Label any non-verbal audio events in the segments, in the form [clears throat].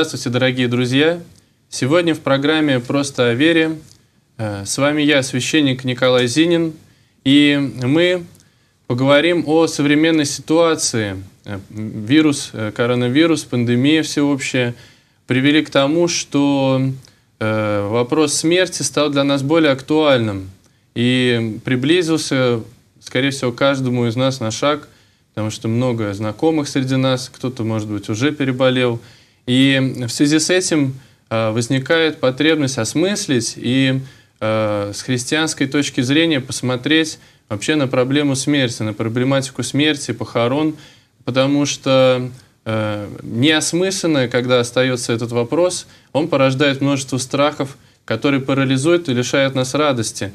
Здравствуйте, дорогие друзья! Сегодня в программе «Просто о вере» э, с вами я, священник Николай Зинин, и мы поговорим о современной ситуации. Э, вирус, э, коронавирус, пандемия всеобщая привели к тому, что вопрос смерти стал для нас более актуальным и приблизился, скорее всего, каждому из нас на шаг, потому что много знакомых среди нас, кто-то, может быть, уже переболел – и в связи с этим э, возникает потребность осмыслить и э, с христианской точки зрения посмотреть вообще на проблему смерти, на проблематику смерти, похорон, потому что э, неосмысленное, когда остается этот вопрос, он порождает множество страхов, которые парализуют и лишают нас радости,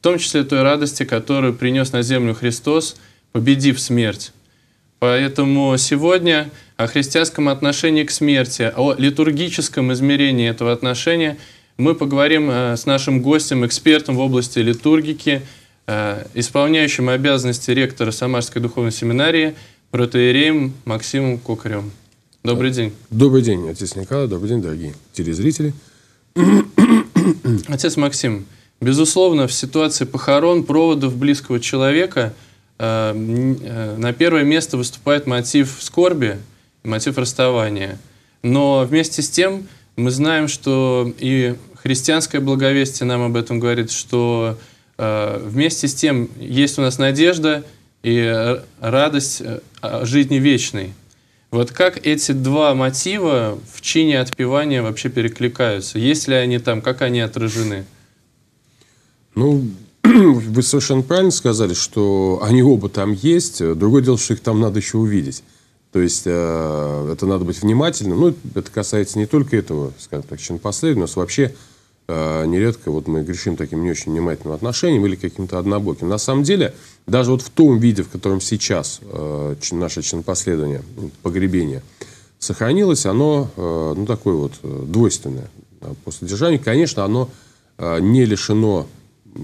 в том числе той радости, которую принес на землю Христос, победив смерть. Поэтому сегодня о христианском отношении к смерти, о литургическом измерении этого отношения мы поговорим э, с нашим гостем, экспертом в области литургики, э, исполняющим обязанности ректора Самарской духовной семинарии, протеереем Максимом Кокарем. Добрый день. Добрый день, отец Николай, добрый день, дорогие телезрители. Отец Максим, безусловно, в ситуации похорон, проводов близкого человека – Э, э, на первое место выступает мотив скорби, мотив расставания. Но вместе с тем мы знаем, что и христианское благовестие нам об этом говорит, что э, вместе с тем есть у нас надежда и радость жизни вечной. Вот как эти два мотива в чине отпевания вообще перекликаются? Есть ли они там, как они отражены? Ну, вы совершенно правильно сказали, что они оба там есть. Другое дело, что их там надо еще увидеть. То есть э, это надо быть внимательным. Ну, это касается не только этого, скажем так, членпоследования, но вообще э, нередко вот мы грешим таким не очень внимательным отношением или каким-то однобоким. На самом деле, даже вот в том виде, в котором сейчас э, наше членпоследование, погребение сохранилось, оно, э, ну, такое вот э, двойственное по содержанию. Конечно, оно э, не лишено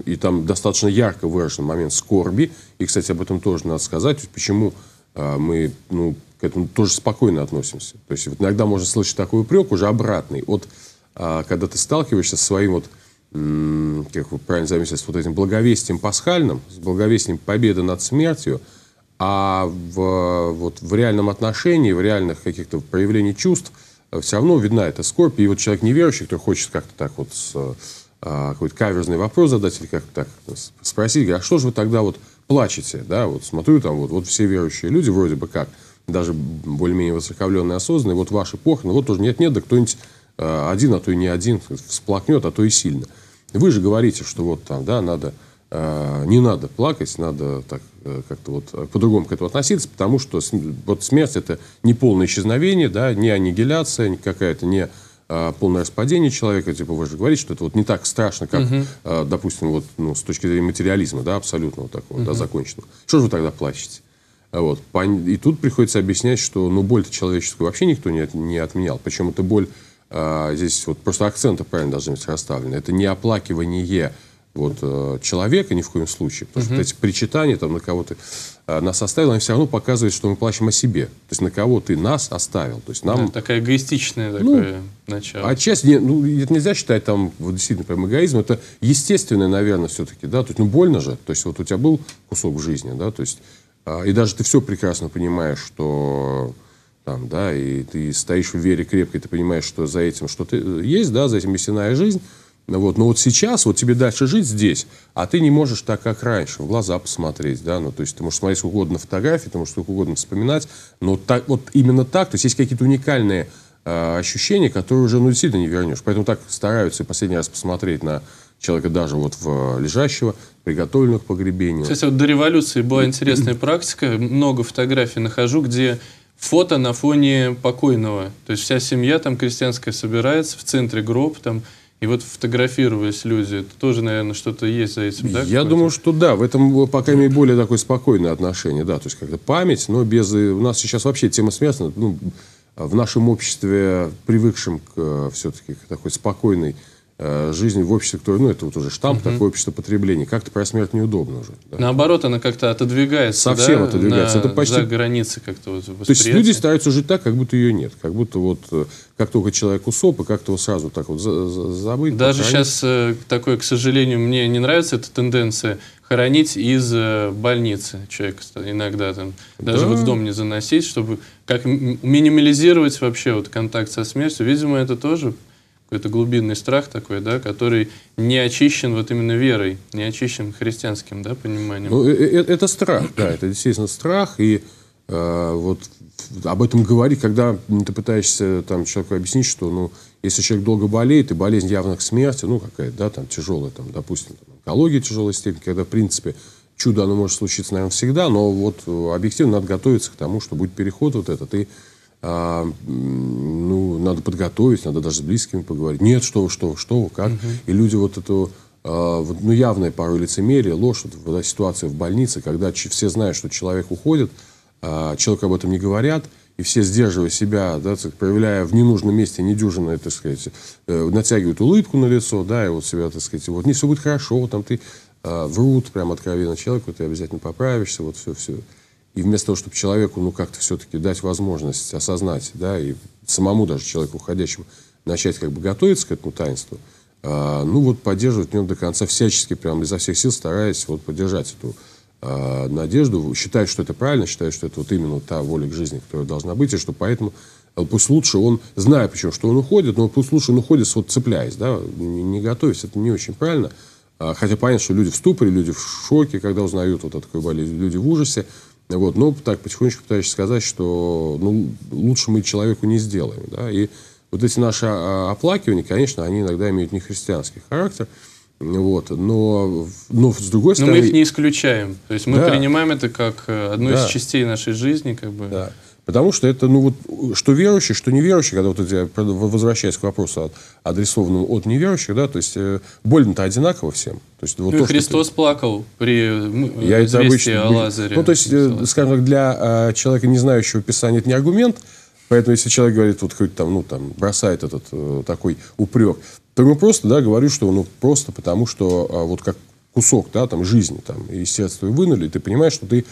и там достаточно ярко выражен момент скорби. И, кстати, об этом тоже надо сказать. Почему а, мы ну, к этому тоже спокойно относимся. То есть вот иногда можно слышать такой упрек, уже обратный, от а, когда ты сталкиваешься с своим вот как вы правильно заметили, с вот этим благовестием пасхальным, с благовестием победы над смертью, а в, вот, в реальном отношении, в реальных каких-то проявлениях чувств э, все равно видна эта скорбь. И вот человек неверующий, кто хочет как-то так вот с, а, какой-то каверзный вопрос задать или как-то так спросить, а что же вы тогда вот плачете, да, вот смотрю там, вот, вот все верующие люди вроде бы как, даже более-менее высоковленные, осознанные, вот ваши похороны, ну вот тоже нет-нет, да кто-нибудь а, один, а то и не один всплакнет, а то и сильно. Вы же говорите, что вот там, да, надо, а, не надо плакать, надо так э, как-то вот по-другому к этому относиться, потому что вот смерть это не полное исчезновение, да, не аннигиляция какая-то, не а, полное распадение человека, типа вы же говорите, что это вот не так страшно, как, угу. допустим, вот ну, с точки зрения материализма, да, абсолютно вот такого, угу. да, законченного. Что же вы тогда плачете? А вот. И тут приходится объяснять, что ну, боль-то человеческую вообще никто не, не отменял. Почему эта боль, а, здесь вот просто акценты правильно должны быть расставлены. Это не оплакивание вот, э, человека ни в коем случае, потому угу. что эти причитания там, на кого ты э, нас оставил, они все равно показывают, что мы плачем о себе. То есть на кого ты нас оставил. То есть нам... Да, такая эгоистичная ну, такое ну, начало. Отчасти, не, ну, это нельзя считать там вот, действительно прям эгоизм, это естественное, наверное, все-таки, да, то есть ну больно же, то есть вот у тебя был кусок жизни, да, то есть а, и даже ты все прекрасно понимаешь, что там, да, и ты стоишь в вере крепко, и ты понимаешь, что за этим что-то э, есть, да, за этим весенная жизнь, ну вот. Но ну вот сейчас, вот тебе дальше жить здесь, а ты не можешь так, как раньше, в глаза посмотреть, да, ну, то есть ты можешь смотреть сколько угодно фотографии, ты можешь сколько угодно вспоминать, но так, вот именно так, то есть есть какие-то уникальные э, ощущения, которые уже, ну, действительно не вернешь. Поэтому так стараются последний раз посмотреть на человека даже вот в э, лежащего, приготовленных к погребению. Кстати, вот до революции была интересная практика, много фотографий нахожу, где фото на фоне покойного, то есть вся семья там крестьянская собирается в центре гроб, там и вот фотографировались люди, это тоже, наверное, что-то есть за этим, да? Я думаю, что да, в этом, э, по крайней мере, более такое спокойное отношение, да, то есть как-то память, но без... Э, у нас сейчас вообще тема связана, ну, в нашем обществе, привыкшем к э, все-таки к такой спокойной Э, жизни в обществе, которое, ну, это вот уже штамп, угу. такое общество потребления. Как-то про смерть неудобно уже. Да. Наоборот, она как-то отодвигается. Совсем да? отодвигается. На... Это почти... За границы как-то вот То есть люди стараются жить так, как будто ее нет. Как будто вот, э, как только человек усоп, и как-то его сразу так вот забыть. Даже похоронить. сейчас э, такое, к сожалению, мне не нравится эта тенденция хоронить из больницы человека иногда там даже да. вот в дом не заносить, чтобы как минимализировать вообще вот контакт со смертью. Видимо, это тоже какой-то глубинный страх такой, да, который не очищен вот именно верой, не очищен христианским, да, пониманием. Ну, это, э, это страх, да, это действительно страх, и э, вот об этом говорить, когда ты пытаешься там человеку объяснить, что, ну, если человек долго болеет, и болезнь явно к смерти, ну, какая-то, да, там, тяжелая, там, допустим, там, онкология тяжелой степени, когда, в принципе, чудо, оно может случиться, наверное, всегда, но вот э, объективно надо готовиться к тому, что будет переход вот этот, и а, ну, надо подготовить, надо даже с близкими поговорить. Нет, что что что как. Угу. И люди вот это а, вот, ну, явное порой лицемерие, ложь, вот, вот, ситуация в больнице, когда все знают, что человек уходит, а, человеку об этом не говорят, и все, сдерживая себя, да, так, проявляя в ненужном месте недюжинное, так сказать, э, натягивают улыбку на лицо, да, и вот себя, так сказать, вот не все будет хорошо, вот там ты э, врут прям откровенно человеку, ты обязательно поправишься, вот все, все. И вместо того, чтобы человеку, ну, как-то все-таки дать возможность осознать, да, и самому даже человеку уходящему начать как бы готовиться к этому таинству, э, ну, вот поддерживать в нем до конца всячески, прям изо всех сил стараясь вот поддержать эту э, надежду, считаю, что это правильно, считаю, что это вот именно та воля к жизни, которая должна быть, и что поэтому а, пусть лучше он, зная причем, что он уходит, но пусть лучше он уходит, вот цепляясь, да, не, не готовясь, это не очень правильно. Хотя понятно, что люди в ступоре, люди в шоке, когда узнают вот о такой болезни, люди в ужасе. Вот, ну, так потихонечку пытаюсь сказать, что ну, лучше мы человеку не сделаем. Да? И вот эти наши а, оплакивания, конечно, они иногда имеют нехристианский характер. Вот, но, но с другой но стороны... Но мы их не исключаем. То есть мы да. принимаем это как э, одну да. из частей нашей жизни. Как бы. да. Потому что это, ну вот, что верующий, что неверующий, когда вот я возвращаюсь к вопросу, адресованному от неверующих, да, то есть э, больно-то одинаково всем. То есть, вот ну и то, Христос ты... плакал при э, я это обычно... о Лазаре. Ну, то есть, э, скажем так, для э, человека, не знающего Писания, это не аргумент, Поэтому, если человек говорит, вот хоть там, ну, там, бросает этот э, такой упрек, то ему просто, да, говорю, что, ну, просто потому что, э, вот как кусок, да, там, жизни, там, из сердца вынули, и ты понимаешь, что ты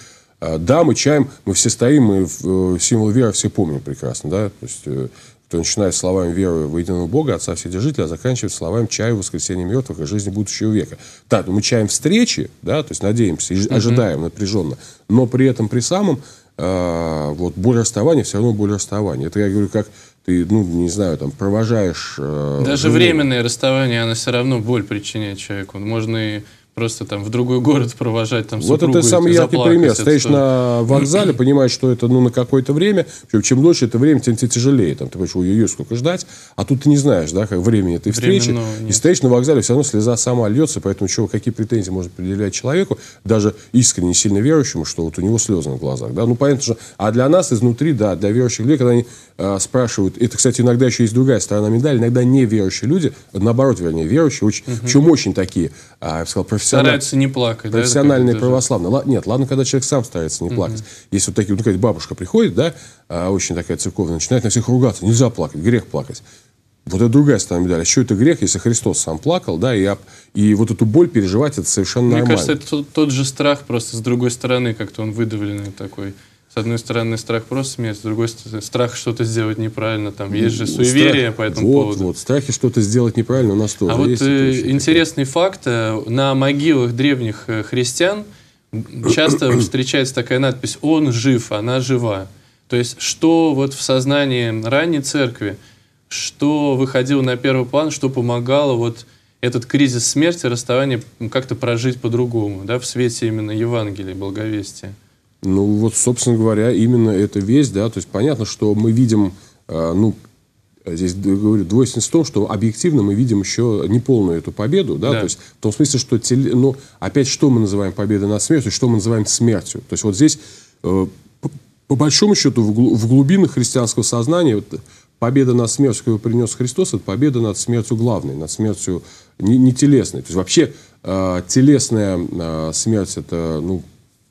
а, да, мы чаем, мы все стоим, мы э, символ веры все помним прекрасно, да, то есть э, кто начинает словами веры в единого Бога, Отца Вседержителя, а заканчивает словами чаю воскресения мертвых и жизни будущего века. Так, мы чаем встречи, да, то есть надеемся, и ожидаем напряженно, но при этом, при самом, э, вот боль расставания все равно боль расставания. Это я говорю как ты, ну, не знаю, там, провожаешь... Э, Даже ну, временное расставание, оно все равно боль причиняет человеку. Можно и просто там в другой город провожать там Вот это самый яркий пример. Стоишь на вокзале, [clears throat] понимаешь, что это ну на какое-то время. чем дольше это время, тем тебе тяжелее. Там ты хочешь ой-ой-ой, сколько ждать. А тут ты не знаешь, да, как времени этой встречи. Временного ну, и стоишь на вокзале, все равно слеза сама льется. Поэтому чего, какие претензии можно предъявлять человеку, даже искренне сильно верующему, что вот у него слезы на глазах. Да? Ну, понятно же. А для нас изнутри, да, для верующих людей, когда они а, спрашивают, это, кстати, иногда еще есть другая сторона медали, иногда неверующие люди, наоборот, вернее, верующие, очень, угу. причем очень такие, а, я бы сказал, профессиональ... стараются не плакать. Профессиональные да, православные. Л... Нет, ладно, когда человек сам старается не угу. плакать. Если вот такие, ну, какая бабушка приходит, да, а, очень такая церковная, начинает на всех ругаться. Нельзя плакать, грех плакать. Вот это другая сторона медали. А что это грех, если Христос сам плакал, да, и, и вот эту боль переживать, это совершенно Мне нормально. Мне кажется, это тот, тот же страх, просто с другой стороны, как-то он выдавленный такой. С одной стороны, страх просто смерть, с другой стороны, страх что-то сделать неправильно. Там есть же суеверие страх, по этому вот, поводу. Вот, страхи что-то сделать неправильно у нас тоже А вот есть э, интересный факт. Э, на могилах древних э, христиан часто [clears throat] встречается такая надпись «Он жив, она жива». То есть, что вот в сознании ранней церкви, что выходило на первый план, что помогало вот этот кризис смерти, расставание как-то прожить по-другому, да, в свете именно Евангелия, благовестия? Ну, вот, собственно говоря, именно эта вещь, да, то есть понятно, что мы видим, э, ну, здесь говорю, двойственность в том, что объективно мы видим еще неполную эту победу, да, да. то есть в том смысле, что, теле, ну, опять, что мы называем победой над смертью, что мы называем смертью, то есть вот здесь, э, по, по большому счету, в, гл в глубинах христианского сознания, вот, победа над смертью, которую принес Христос, это победа над смертью главной, над смертью не, не телесной, то есть вообще э, телесная э, смерть, это, ну,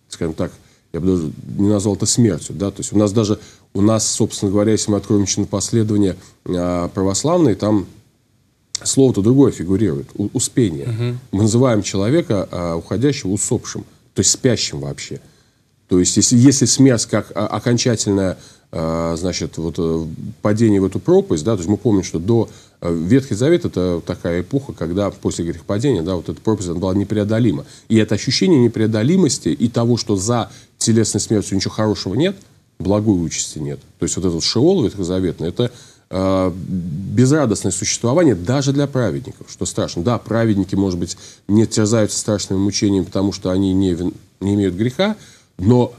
скажем так, я бы даже не назвал это смертью, да, то есть у нас даже, у нас, собственно говоря, если мы откроем чинопоследование а, православные, там слово-то другое фигурирует, успение. Угу. Мы называем человека, э, уходящего, усопшим, то есть спящим вообще. То есть если, если смерть как а, окончательное значит, вот, э, падение в эту пропасть, да, то есть мы помним, что до э, Ветхий Завет – это такая эпоха, когда после грехопадения, да, вот эта пропасть она была непреодолима. И это ощущение непреодолимости и того, что за телесной смертью ничего хорошего нет, благой участи нет. То есть вот этот шеол ветхозаветный, это э, безрадостное существование даже для праведников, что страшно. Да, праведники, может быть, не терзаются страшными мучениями, потому что они не, не имеют греха, но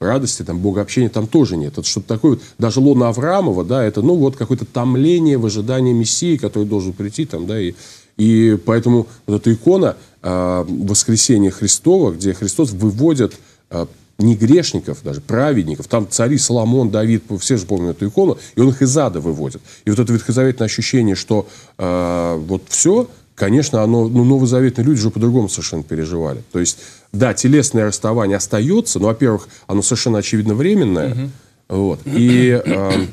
радости, там, богообщения там тоже нет. Это что-то такое, вот, даже лона Аврамова, да, это, ну, вот какое-то томление в ожидании Мессии, который должен прийти, там, да, и, и поэтому вот эта икона э, воскресения Христова, где Христос выводит э, не грешников даже, праведников. Там цари Соломон, Давид, ну, все же помнят эту икону, и он их из ада выводит. И вот это ветхозаветное ощущение, что э, вот все, конечно, оно, ну, новозаветные люди уже по-другому совершенно переживали. То есть, да, телесное расставание остается, но, во-первых, оно совершенно очевидно временное, угу. вот, и... Э,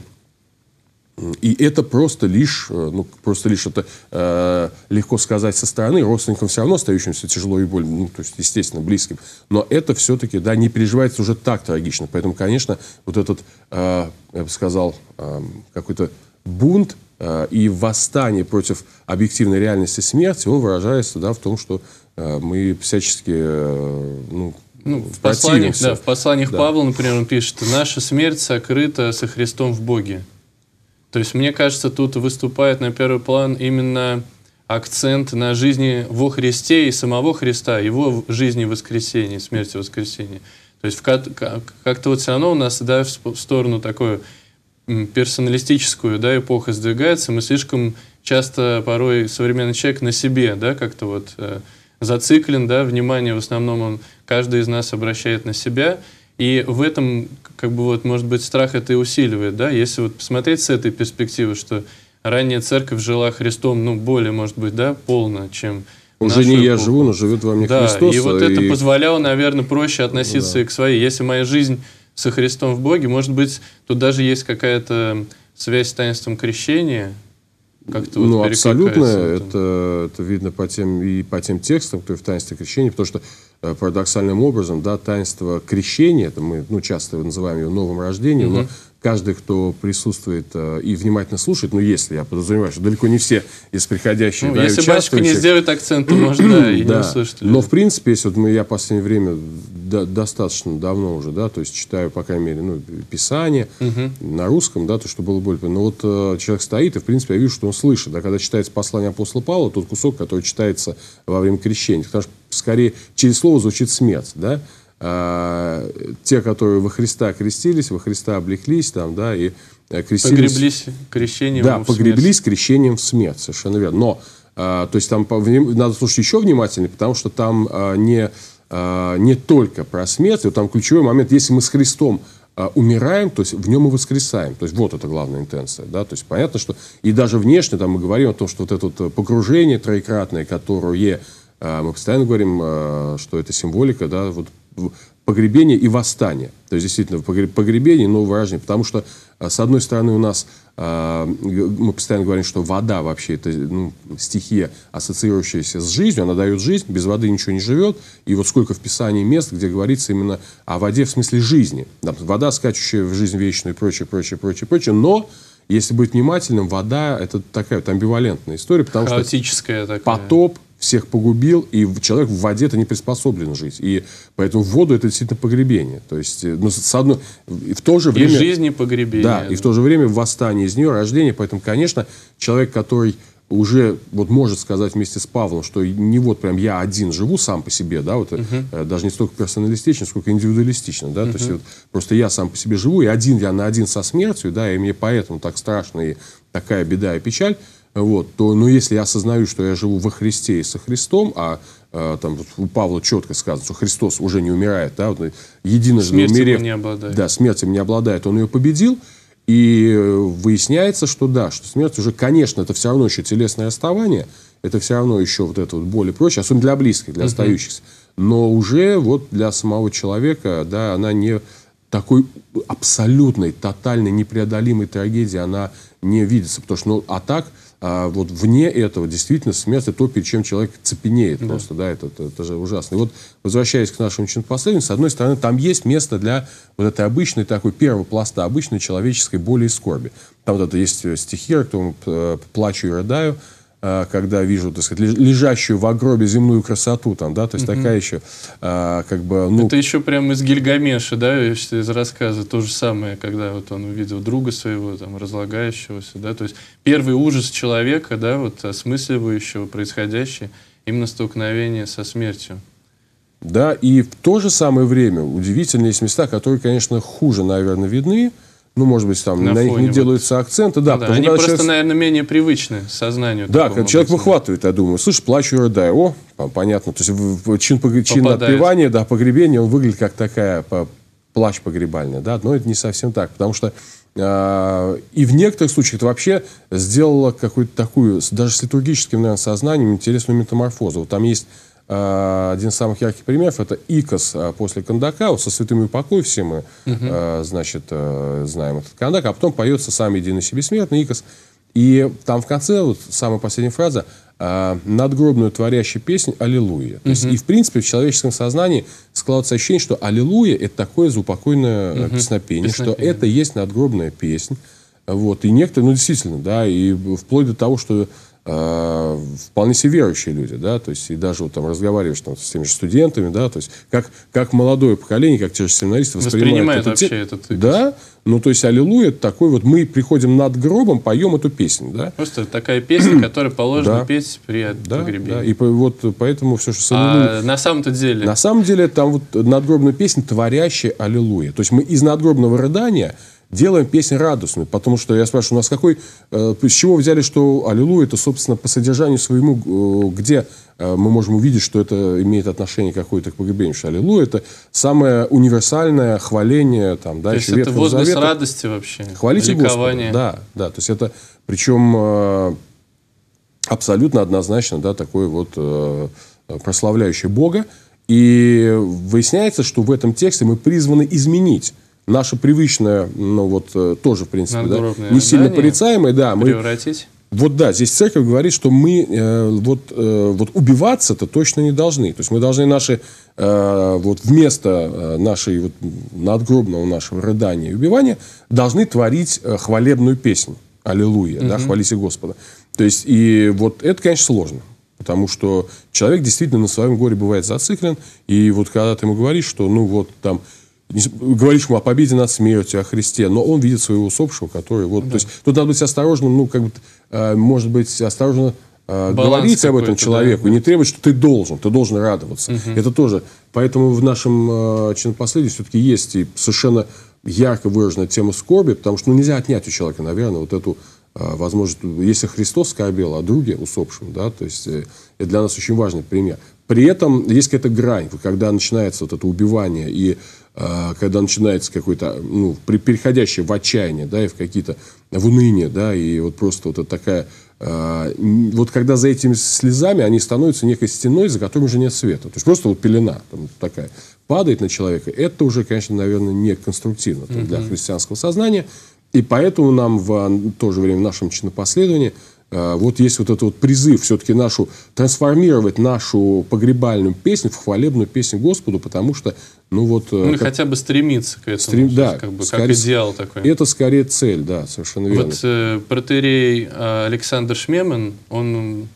и это просто лишь, э, ну, просто лишь это э, легко сказать со стороны, родственникам все равно остающимся тяжело и больно, ну, то есть, естественно, близким. Но это все-таки, да, не переживается уже так трагично. Поэтому, конечно, вот этот, э, я бы сказал, э, какой-то бунт э, и восстание против объективной реальности смерти, он выражается, да, в том, что э, мы всячески, э, ну, ну, в посланиях, да, в посланиях да. Павла, например, он пишет, «Наша смерть сокрыта со Христом в Боге». То есть, мне кажется, тут выступает на первый план именно акцент на жизни во Христе и самого Христа, его жизни воскресения, смерти воскресения. То есть как-то вот все равно у нас да, в сторону такую персоналистическую да, эпоха сдвигается, мы слишком часто порой современный человек на себе да, как-то вот э, зациклен, да, внимание в основном он, каждый из нас обращает на себя – и в этом, как бы вот, может быть, страх это и усиливает, да, если вот посмотреть с этой перспективы, что ранняя церковь жила Христом, ну, более, может быть, да, полно, чем уже не я живу, но живет во мне да, Христос. А и вот и... это позволяло, наверное, проще относиться да. и к своей. Если моя жизнь со Христом в Боге, может быть, тут даже есть какая-то связь с таинством крещения, как-то ну, абсолютно. Это, это видно по тем, и по тем текстам, которые в таинстве крещения, потому что э, парадоксальным образом, да, таинство крещения, это мы ну, часто называем его новым рождением, угу. но каждый, кто присутствует э, и внимательно слушает, ну, если, я подразумеваю, что далеко не все из приходящих, ну, да, Если батюшка не сделает акцент, то, может, да, и [clears throat] да. не услышит. Но, в принципе, если вот мы, я в последнее время да, достаточно давно уже, да, то есть читаю, по крайней мере, ну, Писание угу. на русском, да, то, что было более... Но вот э, человек стоит, и, в принципе, я вижу, что он слышит, да, когда читается послание апостола Павла, тот кусок, который читается во время крещения, потому что, скорее, через слово звучит смерть, да, Э, те, которые во Христа крестились, во Христа облеклись, там, да, и э, крестились... Погреблись крещением Да, в погреблись крещением в смерть, совершенно верно. Но, э, то есть там надо слушать еще внимательнее, потому что там не, не только про смерть, вот там ключевой момент, если мы с Христом умираем, то есть в нем и воскресаем. То есть вот это главная интенция. Да? То есть понятно, что и даже внешне там мы говорим о том, что вот это вот погружение троекратное, которое мы постоянно говорим, что это символика, да, вот погребение и восстание. То есть, действительно, погребение, но выражение. Потому что, а, с одной стороны, у нас а, мы постоянно говорим, что вода вообще это ну, стихия, ассоциирующаяся с жизнью, она дает жизнь, без воды ничего не живет. И вот сколько в Писании мест, где говорится именно о воде в смысле жизни. Там, вода, скачущая в жизнь вечную и прочее, прочее, прочее, прочее. Но если быть внимательным, вода – это такая вот амбивалентная история, потому Хаотическая что такая. потоп – всех погубил, и человек в воде-то не приспособлен жить. И поэтому в воду это действительно погребение. То есть, э, ну, с одной, в то же время... И жизни погребение. Да, и в то же время восстание из нее, рождение. Поэтому, конечно, человек, который уже вот может сказать вместе с Павлом, что не вот прям я один живу сам по себе, да, вот uh-huh. даже не столько персоналистично, сколько индивидуалистично, да, uh-huh. то есть вот, просто я сам по себе живу, и один я на один со смертью, да, и мне поэтому так страшно и такая беда и печаль, вот, то, но ну, если я осознаю, что я живу во Христе и со Христом, а э, там у Павла четко сказано, что Христос уже не умирает, да, вот, э, единожды смерть умерев, не обладает. Да, смертью не обладает, он ее победил, и э, выясняется, что да, что смерть уже, конечно, это все равно еще телесное расставание, это все равно еще вот это вот более и прочее, особенно для близких, для остающихся. Но уже вот для самого человека, да, она не такой абсолютной, тотальной, непреодолимой трагедии, она не видится. Потому что, ну, а так, а вот вне этого действительно смерть это то, перед чем человек цепенеет да. просто, да, это, это, это же ужасно. И вот, возвращаясь к нашему чинопоследованию, с одной стороны, там есть место для вот этой обычной такой первого пласта, обычной человеческой боли и скорби. Там вот это есть э, стихи, кто э, плачу и рыдаю, Э, когда вижу, так сказать, лежащую в гробе земную красоту, там, да, то есть такая еще, э, как бы, ну... Это еще прямо из Гильгамеша, да, из рассказа, то же самое, когда вот он увидел друга своего, там, разлагающегося, да, то есть первый ужас человека, да, вот осмысливающего происходящее, именно столкновение со смертью. Да, и в то же самое время удивительные есть места, которые, конечно, хуже, наверное, видны, ну, может быть, там на, на них не вот. делаются акценты. Да, ну да, они просто, человек... наверное, менее привычны сознанию. Да, когда человек образом. выхватывает, я думаю, слышь, плачу, рыдаю, о, понятно. То есть чин, погреб... чин отпевания, да, погребения, он выглядит как такая плащ погребальная, да, но это не совсем так, потому что э, и в некоторых случаях это вообще сделало какую-то такую, даже с литургическим, наверное, сознанием интересную метаморфозу. Вот там есть а, один из самых ярких примеров это ИКОС а, после Кондака. Вот со святыми упокой все мы, угу. значит, э, знаем этот Кондак. А потом поется «Сам единый себе бессмертный» ИКОС. И там в конце, вот самая последняя фраза, надгробную творящую песнь «Аллилуйя». То есть, и, в принципе, в человеческом сознании складывается ощущение, что «Аллилуйя» — это такое заупокойное угу. Э, песнопение, песнопение, что это есть надгробная песня. Вот. И некоторые, ну, действительно, да, и вплоть до того, что Э, вполне себе верующие люди, да, то есть и даже вот там разговариваешь там, с теми же студентами, да, то есть как, как молодое поколение, как те же семинаристы воспринимают, воспринимают этот, вообще те... этот Да, ну то есть аллилуйя такой вот, мы приходим над гробом, поем эту песню, да. Просто такая песня, [clears throat] которая положена петь при да, погребении. Да, и вот поэтому все, что с аллилуйя... А на самом-то деле? На самом деле там вот надгробная песня, творящая аллилуйя. То есть мы из надгробного рыдания делаем песни радостную, потому что я спрашиваю, у нас какой, э, с чего взяли, что «Аллилуйя» это, собственно, по содержанию своему, э, где э, мы можем увидеть, что это имеет отношение какое-то к погребению, что «Аллилуйя» это самое универсальное хваление, там, да, то еще есть это возглас Завета. радости вообще, Хвалите Господа, да, да, то есть это, причем э, абсолютно однозначно, да, такое вот э, прославляющее Бога, и выясняется, что в этом тексте мы призваны изменить наше привычное, ну вот э, тоже, в принципе, да, не сильно порицаемое, да, мы... Превратить? Вот да, здесь церковь говорит, что мы э, вот, э, вот убиваться-то точно не должны. То есть мы должны наши, э, вот вместо э, нашей вот надгробного нашего рыдания и убивания, должны творить э, хвалебную песню. Аллилуйя, угу. да, хвалите Господа. То есть и вот это, конечно, сложно. Потому что человек действительно на своем горе бывает зациклен. И вот когда ты ему говоришь, что ну вот там говоришь ему о победе над смертью, о Христе, но он видит своего усопшего, который вот, да. то есть тут надо быть осторожным, ну, как бы, э, может быть, осторожно э, говорить об этом человеку, да. не требовать, что ты должен, ты должен радоваться. Угу. Это тоже, поэтому в нашем э, членопоследии все-таки есть и совершенно ярко выраженная тема скорби, потому что ну, нельзя отнять у человека, наверное, вот эту э, возможность, если Христос скорбел а другие усопшим, да, то есть э, это для нас очень важный пример. При этом есть какая-то грань, когда начинается вот это убивание и а, когда начинается какой-то, ну, переходящее в отчаяние, да, и в какие-то, в уныние, да, и вот просто вот это такая, э, вот когда за этими слезами они становятся некой стеной, за которой уже нет света. То есть просто вот пелена там такая падает на человека. Это уже, конечно, наверное, не конструктивно там, для христианского сознания. И поэтому нам а, в то же время в нашем чинопоследовании – а, вот есть вот этот вот призыв все-таки нашу, трансформировать нашу погребальную песню в хвалебную песню Господу, потому что, ну вот... Э, ну, как, хотя бы стремиться к этому, стрем, да, как, бы, скорее, как идеал такой. Это скорее цель, да, совершенно верно. Вот э, протерей э, Александр Шмемен, он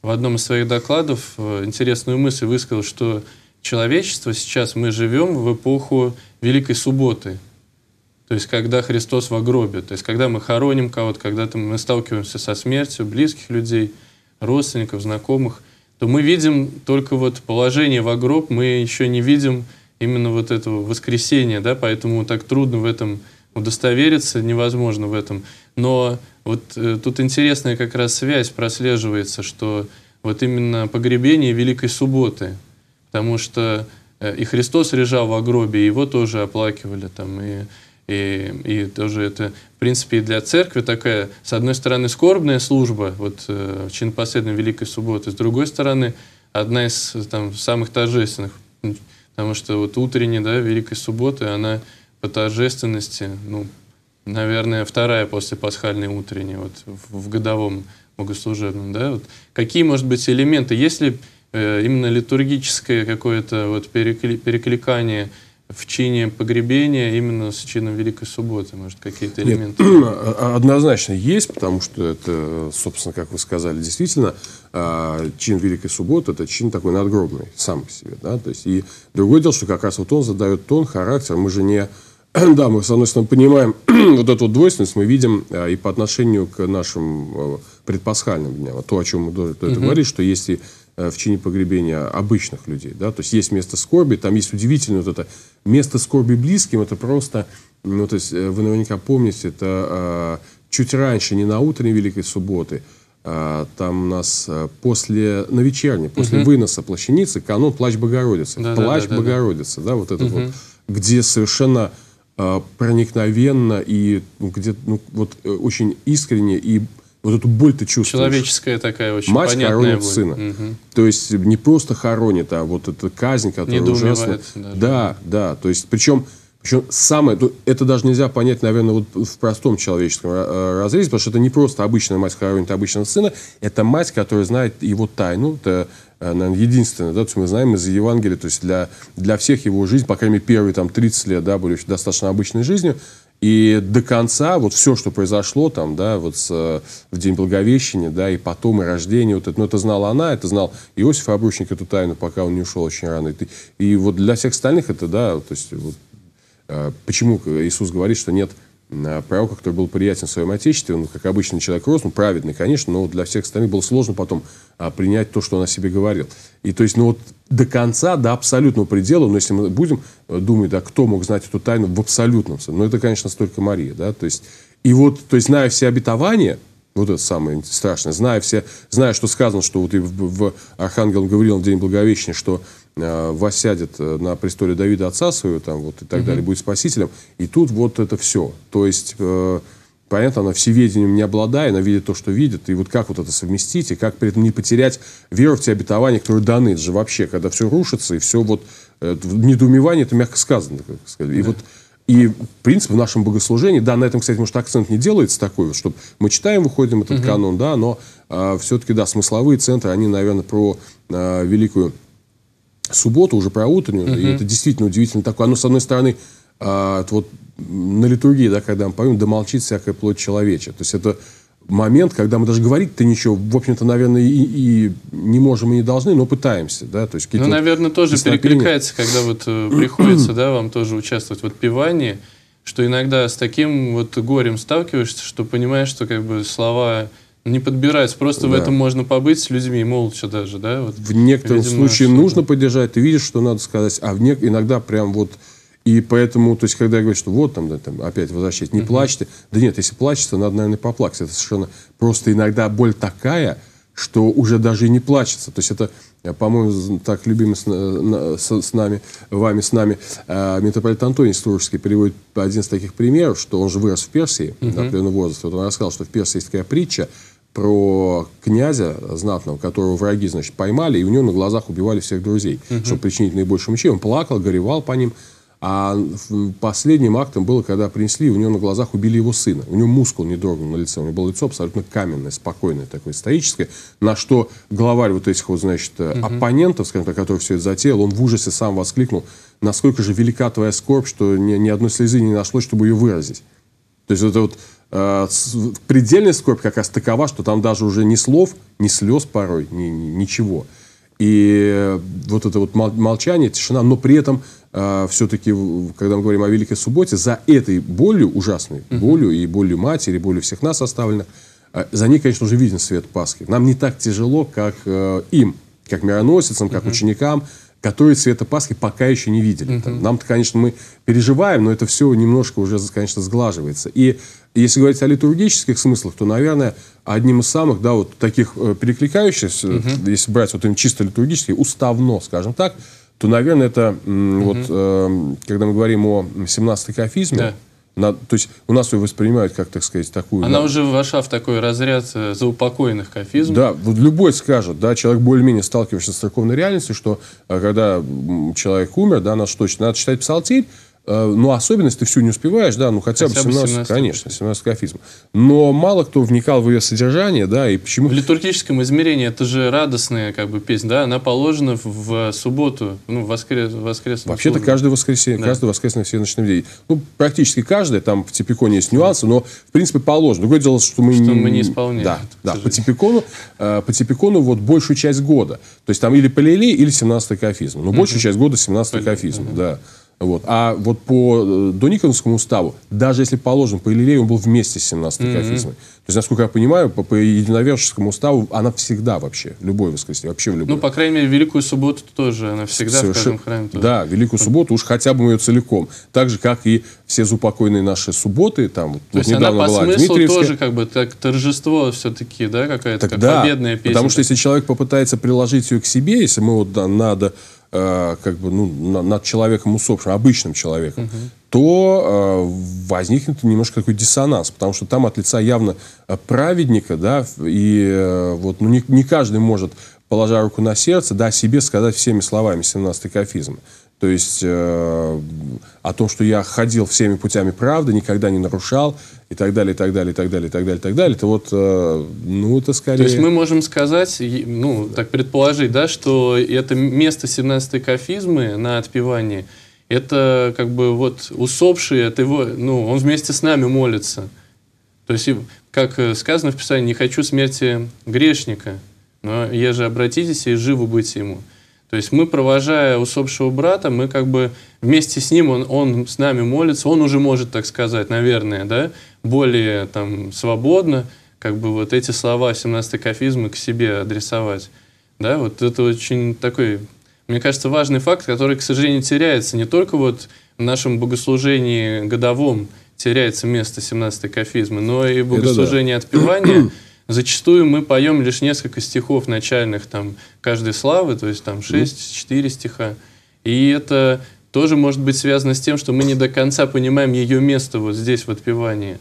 в одном из своих докладов э, интересную мысль высказал, что человечество сейчас, мы живем в эпоху Великой Субботы, то есть, когда Христос в гробе, то есть, когда мы хороним кого-то, когда мы сталкиваемся со смертью близких людей, родственников, знакомых, то мы видим только вот положение в гроб, мы еще не видим именно вот этого воскресения, да, поэтому так трудно в этом удостовериться, невозможно в этом. Но вот э, тут интересная как раз связь прослеживается, что вот именно погребение Великой Субботы, потому что э, и Христос лежал в гробе, его тоже оплакивали там, и и, и тоже это, в принципе, и для церкви такая, с одной стороны, скорбная служба, вот э, чин последней Великой Субботы, с другой стороны, одна из там, самых торжественных, потому что вот утренняя, да, Великой Субботы, она по торжественности, ну, наверное, вторая после пасхальной утренней, вот в, в годовом богослужебном, да, вот какие, может быть, элементы, если э, именно литургическое какое-то вот перекли, перекликание в чине погребения именно с чином Великой Субботы? Может, какие-то элементы? Нет, [clears throat] а, однозначно есть, потому что это, собственно, как вы сказали, действительно, а, чин Великой Субботы – это чин такой надгробный сам по себе. Да? То есть, и другое дело, что как раз вот он задает тон, характер. Мы же не [clears throat] да, мы, с одной стороны, понимаем [clears throat] вот эту двойственность, мы видим а, и по отношению к нашим а, предпасхальным дням. То, о чем мы, ты угу. говоришь, что есть и Э, в чине погребения обычных людей. Да? То есть есть место скорби, там есть удивительное вот это место скорби близким, это просто, ну то есть э, вы наверняка помните, это э, чуть раньше, не на утренней Великой Субботы, там у нас после, на вечерне, после угу. выноса плащаницы, канон Плач Богородицы. Да, Плач да, да, Богородицы, да, да. да вот это угу. вот, где совершенно проникновенно и ну, где ну, вот очень искренне и вот эту боль ты чувствуешь. Человеческая такая очень Мать понятная хоронит боль. сына. Угу. То есть не просто хоронит, а вот эта казнь, которая Недоумевает ужасна. Даже. Да, да. То есть причем, причем самое, это даже нельзя понять, наверное, вот в простом человеческом э, разрезе, потому что это не просто обычная мать хоронит обычного сына, это мать, которая знает его тайну, это э, наверное, единственное, да, то есть мы знаем из Евангелия, то есть для, для всех его жизнь, по крайней мере, первые там 30 лет, да, были достаточно обычной жизнью, и до конца вот все, что произошло там, да, вот с, э, в День Благовещения, да, и потом, и рождение, вот это, ну, это знала она, это знал Иосиф Обручник эту тайну, пока он не ушел очень рано. И, и вот для всех остальных это, да, то есть вот, э, почему Иисус говорит, что нет Э, пророка, который был приятен в своем отечестве, он, как обычный человек, рос, ну, праведный, конечно, но для всех остальных было сложно потом а, принять то, что он о себе говорил. И то есть, ну, вот до конца, до абсолютного предела, но если мы будем э, думать, да, кто мог знать эту тайну в абсолютном, смысле? ну, это, конечно, столько Мария, да, то есть, и вот, то есть, зная все обетования, вот это самое страшное, зная все, зная, что сказано, что вот и в, в Архангелом Гавриилом день Благовещения, что Э, воссядет э, на престоле Давида отца своего, там, вот, и так угу. далее, будет спасителем. И тут вот это все. То есть, э, понятно, она всеведением не обладает, она видит то, что видит, и вот как вот это совместить, и как при этом не потерять веру в те обетования, которые даны, это же вообще, когда все рушится, и все вот, э, недоумевание, это мягко сказано, как сказать. И вот и принцип в нашем богослужении, да, на этом, кстати, может, акцент не делается такой, вот, чтобы мы читаем, выходим этот угу. канон, да, но э, а, все-таки, да, смысловые центры, они, наверное, про э, великую субботу, уже про утреннюю, угу. и это действительно удивительно такое. Оно, с одной стороны, а, вот на литургии, да, когда мы поем, да молчит всякая плоть человечья. То есть это момент, когда мы даже говорить-то ничего, в общем-то, наверное, и, и не можем и не должны, но пытаемся, да, то есть Ну, наверное, тоже перекликается, когда вот э, приходится, да, вам тоже участвовать в отпевании, что иногда с таким вот горем сталкиваешься, что понимаешь, что как бы слова не подбирать, просто да. в этом можно побыть с людьми молча даже, да? Вот, в некотором случае что нужно поддержать, ты видишь, что надо сказать, а в не... иногда прям вот... И поэтому, то есть, когда я говорю, что вот там, да, там опять возвращать не uh-huh. плачьте. Да нет, если плачется, надо, наверное, поплакать Это совершенно просто иногда боль такая, что уже даже и не плачется. То есть это, э, по-моему, так любимый с, э, с, с нами, вами, с нами, э, митрополит Антоний Стружский приводит один из таких примеров, что он же вырос в Персии, uh-huh. определенного возраста. Вот он рассказал, что в Персии есть такая притча, про князя знатного, которого враги, значит, поймали, и у него на глазах убивали всех друзей, угу. чтобы причинить наибольшую мучение. Он плакал, горевал по ним. А последним актом было, когда принесли, у него на глазах убили его сына. У него мускул не дрогнул на лице. У него было лицо абсолютно каменное, спокойное, такое историческое. На что главарь вот этих вот, значит, угу. оппонентов, скажем так, который все это затеял, он в ужасе сам воскликнул, насколько же велика твоя скорбь, что ни, ни одной слезы не нашлось, чтобы ее выразить. То есть это вот Э, предельная скорбь как раз такова, что там даже уже ни слов, ни слез порой, ни, ничего. И вот это вот молчание, тишина, но при этом э, все-таки, когда мы говорим о Великой Субботе, за этой болью ужасной, угу. болью и болью матери, болью всех нас оставлено, э, за ней, конечно уже виден свет Пасхи. Нам не так тяжело, как э, им, как мироносицам, как угу. ученикам, которые цвета Пасхи пока еще не видели. Угу. Нам-то, конечно, мы переживаем, но это все немножко уже, конечно, сглаживается. И если говорить о литургических смыслах, то, наверное, одним из самых, да, вот таких э, перекликающихся, угу. если брать вот им чисто литургические, уставно, скажем так, то, наверное, это угу. вот, э, когда мы говорим о 17-й кафизме, да надо, то есть у нас ее воспринимают как, так сказать, такую... Она да, уже вошла в такой разряд э, заупокоенных кафизмов. Да, вот любой скажет, да, человек более-менее сталкивается с церковной реальностью, что э, когда человек умер, да, нас точно надо читать псалтирь, Э, ну особенность ты всю не успеваешь, да, ну хотя, хотя бы 17, 17 конечно, 17 кафизм. Но мало кто вникал в ее содержание, да, и почему... В литургическом измерении это же радостная как бы песня, да, она положена в субботу, ну, в воскрес... воскресную Вообще-то каждое воскресенье, да. каждое воскресное всеночный день. Ну, практически каждое, там в Типиконе есть нюансы, но, в принципе, положено. Другое дело, что мы... Что не... мы не исполняем. Да, да, по Типикону, э, по Типикону вот большую часть года. То есть там или полилей, или 17 кафизм. Но ну, большую часть года 17 кафизм, угу. да. Вот. А вот по э, Дониконскому уставу, даже если положим, по Иллирею он был вместе с 17-й mm-hmm. кафизмой. То есть, насколько я понимаю, по, по единоверческому уставу она всегда вообще, любой воскресенье, вообще в любой. Ну, по крайней мере, Великую Субботу тоже, она всегда Соверш... в каждом храме. Тоже. Да, Великую Субботу уж хотя бы ее целиком. Так же, как и все зупокойные наши субботы, там, То вот есть недавно она по была смыслу тоже как бы так торжество все-таки, да, какая-то, так, как да, победная песня. потому что если человек попытается приложить ее к себе, если мы вот да, надо Э, как бы, ну, над человеком усопшим, обычным человеком, угу. то э, возникнет немножко такой диссонанс, потому что там от лица явно э, праведника, да, и э, вот ну, не, не каждый может, положа руку на сердце, да, себе сказать всеми словами 17-й кафизма. То есть э, о том, что я ходил всеми путями правды, никогда не нарушал и так далее, и так далее, и так далее, и так далее, и так далее. Это вот, э, ну, это скорее... То есть мы можем сказать, ну, так предположить, да, что это место 17-й кафизмы на отпевании, это как бы вот усопший это его, ну, он вместе с нами молится. То есть, как э, сказано в Писании, не хочу смерти грешника, но я же обратитесь и живу быть ему. То есть мы, провожая усопшего брата, мы как бы вместе с ним, он, он с нами молится, он уже может, так сказать, наверное, да, более там свободно, как бы вот эти слова 17 кафизма к себе адресовать. Да, вот это очень такой, мне кажется, важный факт, который, к сожалению, теряется не только вот в нашем богослужении годовом теряется место 17 кафизмы, но и богослужение отпевания [clears throat] – Зачастую мы поем лишь несколько стихов начальных там, каждой славы, то есть там 6-4 стиха. И это тоже может быть связано с тем, что мы не до конца понимаем ее место вот здесь, в отпевании.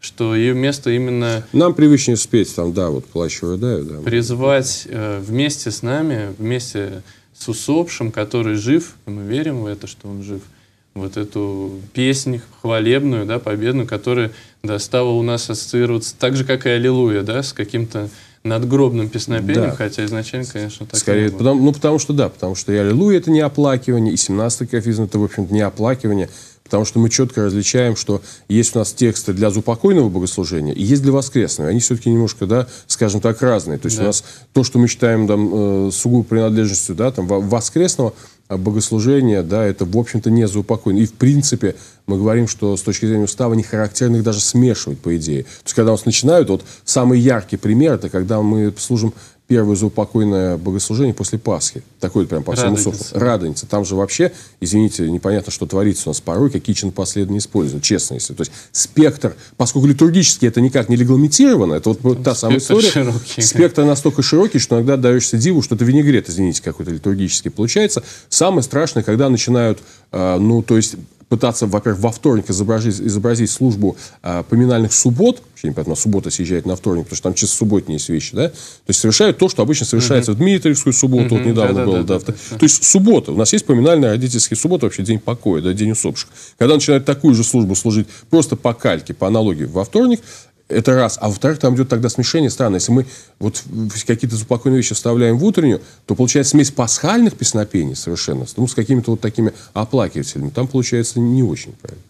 Что ее место именно... Нам привычнее спеть там, да, вот «Плащ рыдаю», да. Призвать э, вместе с нами, вместе с усопшим, который жив, и мы верим в это, что он жив – вот эту песню хвалебную, да, победную, которая да, стала у нас ассоциироваться так же, как и «Аллилуйя», да, с каким-то надгробным песнопением, да. хотя изначально, конечно, так Скорее, не Потому, ну, потому что да, потому что и «Аллилуйя» — это не оплакивание, и 17-й кафизм — это, в общем-то, не оплакивание — Потому что мы четко различаем, что есть у нас тексты для зупокойного богослужения и есть для воскресного. Они все-таки немножко, да, скажем так, разные. То есть да. у нас то, что мы считаем там, э, сугубо принадлежностью да, там, воскресного, а богослужения, да, это, в общем-то, не заупокойно. И, в принципе, мы говорим, что с точки зрения устава не характерно их даже смешивать, по идее. То есть, когда у нас начинают, вот самый яркий пример, это когда мы служим первое заупокойное богослужение после Пасхи. Такое прям по всему софу. Радоница. Там же вообще, извините, непонятно, что творится у нас порой, какие последние используют, честно если. То есть спектр, поскольку литургически это никак не регламентировано, это вот, вот та самая история. Широкий. Спектр настолько широкий, что иногда даешься диву, что это винегрет, извините, какой-то литургический получается. Самое страшное, когда начинают, э, ну, то есть пытаться, во-первых, во вторник изобразить, изобразить службу э, поминальных суббот, вообще непонятно, суббота съезжает на вторник, потому что там чисто субботние есть вещи, да, то есть совершают то, что обычно совершается mm-hmm. в Дмитриевскую субботу, mm-hmm. вот недавно было, да, да, то есть суббота, у нас есть поминальная родительская суббота, вообще день покоя, да, день усопших. Когда начинают такую же службу служить просто по кальке, по аналогии во вторник, это раз. А во-вторых, там идет тогда смешение странно. Если мы вот какие-то заупокойные вещи вставляем в утреннюю, то получается смесь пасхальных песнопений совершенно, ну, с какими-то вот такими оплакивателями. Там получается не очень правильно.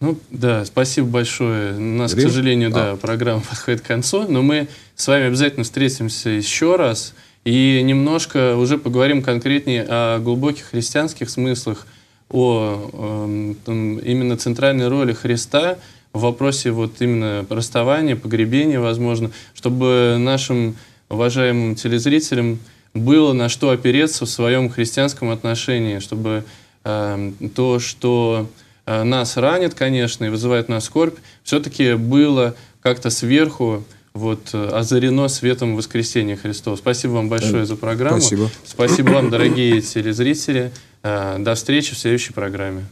Ну да, спасибо большое. У нас, Рим? к сожалению, а. да, программа [laughs] подходит к концу, но мы с вами обязательно встретимся еще раз и немножко уже поговорим конкретнее о глубоких христианских смыслах, о, о эм, именно центральной роли Христа в вопросе вот именно расставания, погребения, возможно, чтобы нашим уважаемым телезрителям было на что опереться в своем христианском отношении, чтобы э, то, что э, нас ранит, конечно, и вызывает нас скорбь, все-таки было как-то сверху вот, озарено светом воскресения Христова. Спасибо вам большое за программу. Спасибо. Спасибо вам, дорогие телезрители. Э, до встречи в следующей программе.